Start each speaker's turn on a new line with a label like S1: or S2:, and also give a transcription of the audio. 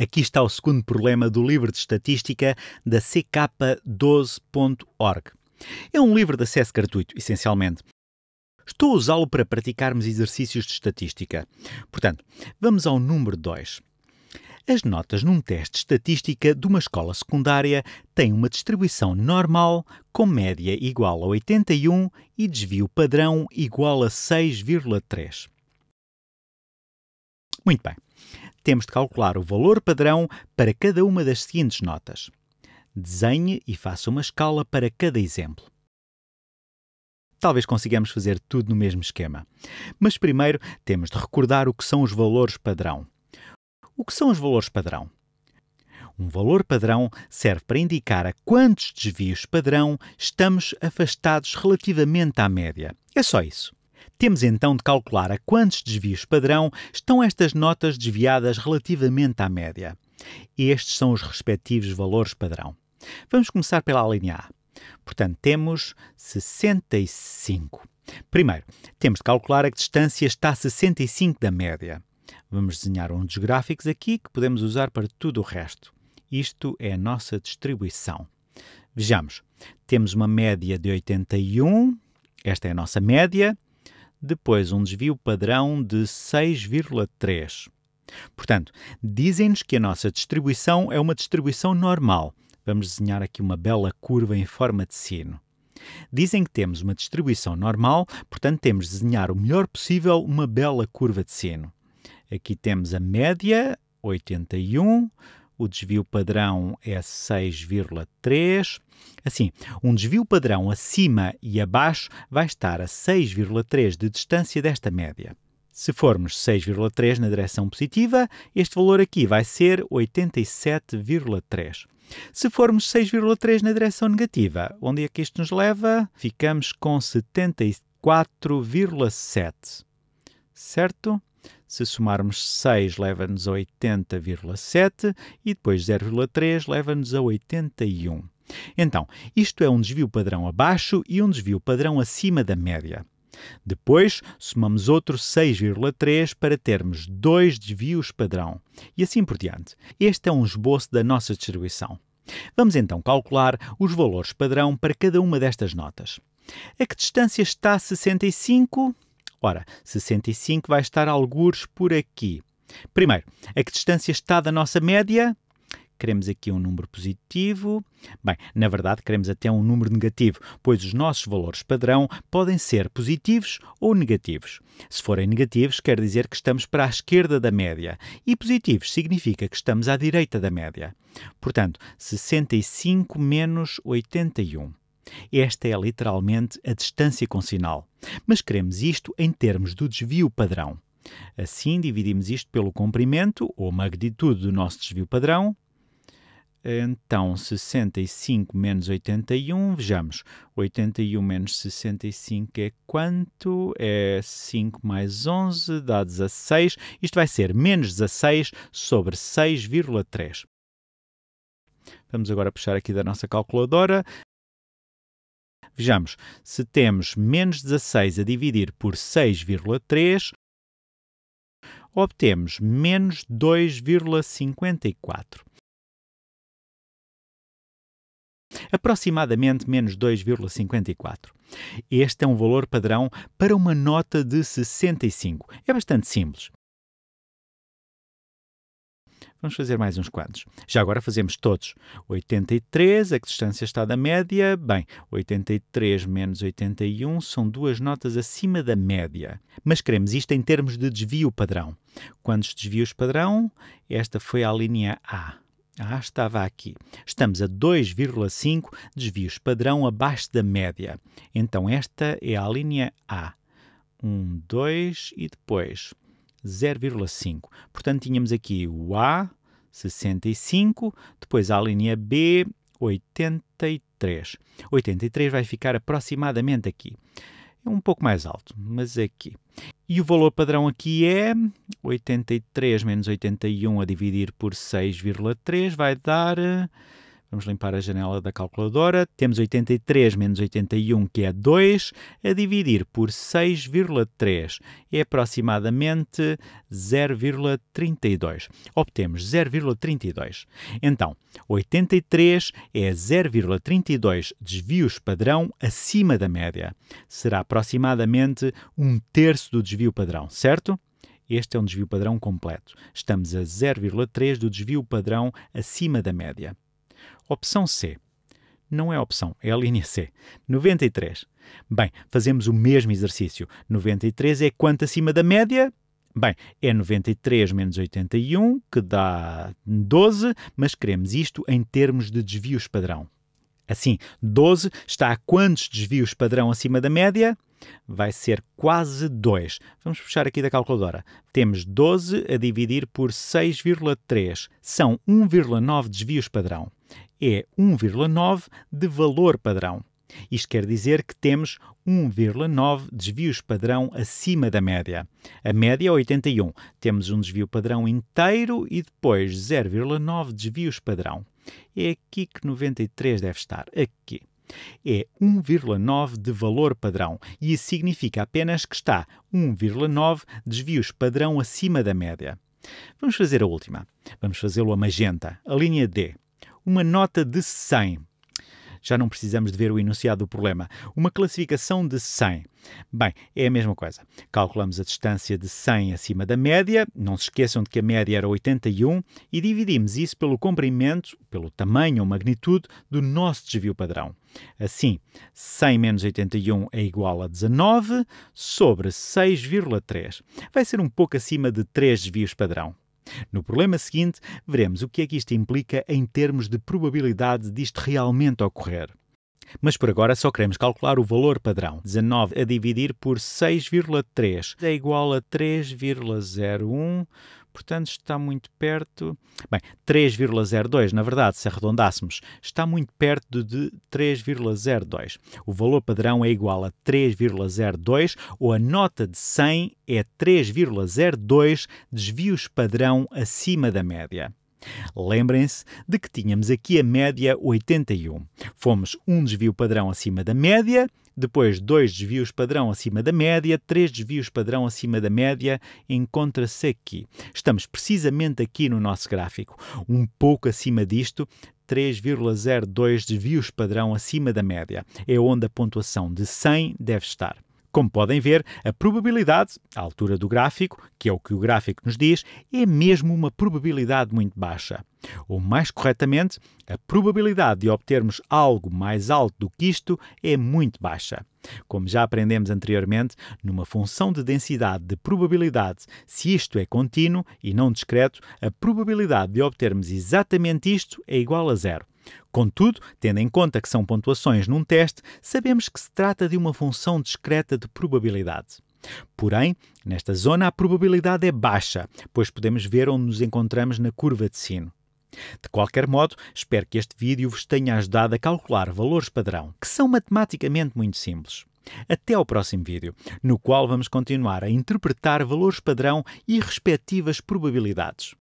S1: Aqui está o segundo problema do livro de estatística da ck12.org. É um livro de acesso gratuito, essencialmente. Estou a usá-lo para praticarmos exercícios de estatística. Portanto, vamos ao número 2. As notas num teste de estatística de uma escola secundária têm uma distribuição normal com média igual a 81 e desvio padrão igual a 6,3. Muito bem temos de calcular o valor padrão para cada uma das seguintes notas. Desenhe e faça uma escala para cada exemplo. Talvez consigamos fazer tudo no mesmo esquema. Mas primeiro temos de recordar o que são os valores padrão. O que são os valores padrão? Um valor padrão serve para indicar a quantos desvios padrão estamos afastados relativamente à média. É só isso. Temos então de calcular a quantos desvios padrão estão estas notas desviadas relativamente à média. Estes são os respectivos valores padrão. Vamos começar pela linha A. Portanto, temos 65. Primeiro, temos de calcular a que distância está 65 da média. Vamos desenhar um dos gráficos aqui que podemos usar para tudo o resto. Isto é a nossa distribuição. Vejamos, temos uma média de 81, esta é a nossa média, depois um desvio padrão de 6,3. Portanto, dizem-nos que a nossa distribuição é uma distribuição normal. Vamos desenhar aqui uma bela curva em forma de sino. Dizem que temos uma distribuição normal, portanto, temos de desenhar o melhor possível uma bela curva de sino. Aqui temos a média, 81, o desvio padrão é 6,3. Assim, um desvio padrão acima e abaixo vai estar a 6,3 de distância desta média. Se formos 6,3 na direção positiva, este valor aqui vai ser 87,3. Se formos 6,3 na direção negativa, onde é que isto nos leva? Ficamos com 74,7. Certo? Se somarmos 6, leva-nos a 80,7 e depois 0,3 leva-nos a 81. Então, isto é um desvio padrão abaixo e um desvio padrão acima da média. Depois, somamos outro 6,3 para termos dois desvios padrão, e assim por diante. Este é um esboço da nossa distribuição. Vamos então calcular os valores padrão para cada uma destas notas. A que distância está 65? Ora, 65 vai estar algures por aqui. Primeiro, a que distância está da nossa média? Queremos aqui um número positivo. Bem, na verdade, queremos até um número negativo, pois os nossos valores padrão podem ser positivos ou negativos. Se forem negativos, quer dizer que estamos para a esquerda da média, e positivos significa que estamos à direita da média. Portanto, 65 menos 81. Esta é literalmente a distância com sinal, mas queremos isto em termos do desvio padrão. Assim, dividimos isto pelo comprimento ou magnitude do nosso desvio padrão. Então, 65 menos 81, vejamos, 81 menos 65 é quanto? É 5 mais 11, dá 16. Isto vai ser menos 16 sobre 6,3. Vamos agora puxar aqui da nossa calculadora. Vejamos, se temos menos 16 a dividir por 6,3, obtemos menos 2,54. Aproximadamente menos 2,54. Este é um valor padrão para uma nota de 65. É bastante simples. Vamos fazer mais uns quantos. Já agora fazemos todos. 83, a que distância está da média? Bem, 83 menos 81 são duas notas acima da média. Mas queremos isto em termos de desvio padrão. Quantos desvios padrão? Esta foi a linha A. A estava aqui. Estamos a 2,5 desvios padrão abaixo da média. Então esta é a linha A. 1, um, 2 e depois 0,5. Portanto, tínhamos aqui o A, 65, depois a linha B, 83. 83 vai ficar aproximadamente aqui. É um pouco mais alto, mas é aqui. E o valor padrão aqui é 83 menos 81 a dividir por 6,3 vai dar eh, Vamos limpar a janela da calculadora. Temos 83 menos 81, que é 2, a dividir por 6,3. É aproximadamente 0,32. Obtemos 0,32. Então, 83 é 0,32 desvios padrão acima da média. Será aproximadamente um terço do desvio padrão, certo? Este é um desvio padrão completo. Estamos a 0,3 do desvio padrão acima da média. Opção C. Não é opção, é a linha C. 93. Bem, fazemos o mesmo exercício. 93 é quanto acima da média? Bem, é 93 menos 81, que dá 12, mas queremos isto em termos de desvios padrão. Assim, 12 está a quantos desvios padrão acima da média? Vai ser quase 2. Vamos puxar aqui da calculadora. Temos 12 a dividir por 6,3. São 1,9 desvios padrão é 1,9 de valor padrão. Isto quer dizer que temos 1,9 desvios padrão acima da média. A média é 81. Temos um desvio padrão inteiro e depois 0,9 desvios padrão. É aqui que 93 deve estar. Aqui. É 1,9 de valor padrão e isso significa apenas que está 1,9 desvios padrão acima da média. Vamos fazer a última. Vamos fazê-lo a magenta, a linha D uma nota de 100. Já não precisamos de ver o enunciado do problema. Uma classificação de 100. Bem, é a mesma coisa. Calculamos a distância de 100 acima da média, não se esqueçam de que a média era 81, e dividimos isso pelo comprimento, pelo tamanho ou magnitude do nosso desvio padrão. Assim, 100 menos 81 é igual a 19 sobre 6,3. Vai ser um pouco acima de 3 desvios padrão. No problema seguinte, veremos o que é que isto implica em termos de probabilidade disto realmente ocorrer. Mas por agora só queremos calcular o valor padrão. 19 a dividir por 6,3 é igual a 3,01 portanto está muito perto. Bem, 3,02, na verdade, se arredondássemos, está muito perto de 3,02. O valor padrão é igual a 3,02 ou a nota de 100 é 3,02 desvios padrão acima da média. Lembrem-se de que tínhamos aqui a média 81. Fomos um desvio padrão acima da média, depois dois desvios padrão acima da média, três desvios padrão acima da média, encontra-se aqui. Estamos precisamente aqui no nosso gráfico. Um pouco acima disto, 3,02 desvios padrão acima da média. É onde a pontuação de 100 deve estar. Como podem ver, a probabilidade, à altura do gráfico, que é o que o gráfico nos diz, é mesmo uma probabilidade muito baixa. Ou mais corretamente, a probabilidade de obtermos algo mais alto do que isto é muito baixa. Como já aprendemos anteriormente, numa função de densidade de probabilidade, se isto é contínuo e não discreto, a probabilidade de obtermos exatamente isto é igual a zero. Contudo, tendo em conta que são pontuações num teste, sabemos que se trata de uma função discreta de probabilidade. Porém, nesta zona a probabilidade é baixa, pois podemos ver onde nos encontramos na curva de sino. De qualquer modo, espero que este vídeo vos tenha ajudado a calcular valores padrão, que são matematicamente muito simples. Até ao próximo vídeo, no qual vamos continuar a interpretar valores padrão e respectivas probabilidades.